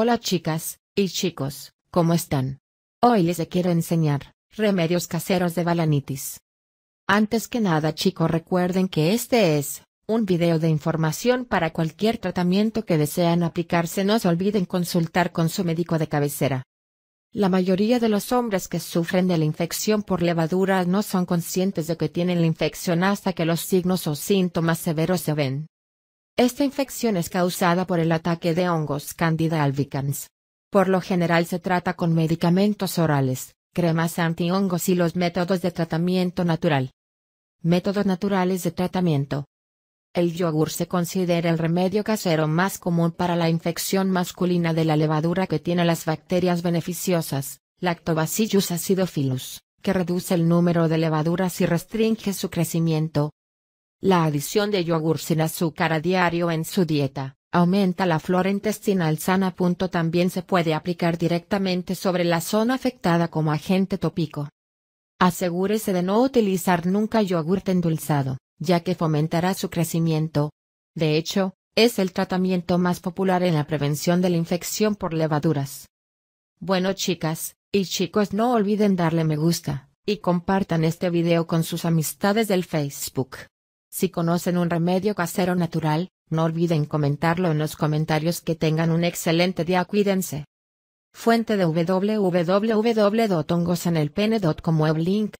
Hola chicas, y chicos, ¿cómo están? Hoy les quiero enseñar, remedios caseros de balanitis. Antes que nada chicos recuerden que este es, un video de información para cualquier tratamiento que desean aplicarse no se olviden consultar con su médico de cabecera. La mayoría de los hombres que sufren de la infección por levadura no son conscientes de que tienen la infección hasta que los signos o síntomas severos se ven. Esta infección es causada por el ataque de hongos Candida albicans. Por lo general se trata con medicamentos orales, cremas antihongos y los métodos de tratamiento natural. Métodos naturales de tratamiento. El yogur se considera el remedio casero más común para la infección masculina de la levadura que tiene las bacterias beneficiosas, Lactobacillus acidophilus, que reduce el número de levaduras y restringe su crecimiento, la adición de yogur sin azúcar a diario en su dieta aumenta la flora intestinal sana. También se puede aplicar directamente sobre la zona afectada como agente tópico. Asegúrese de no utilizar nunca yogur endulzado, ya que fomentará su crecimiento. De hecho, es el tratamiento más popular en la prevención de la infección por levaduras. Bueno chicas, y chicos no olviden darle me gusta, y compartan este video con sus amistades del Facebook. Si conocen un remedio casero natural, no olviden comentarlo en los comentarios que tengan un excelente día cuídense. Fuente de www.tongosenelpene.com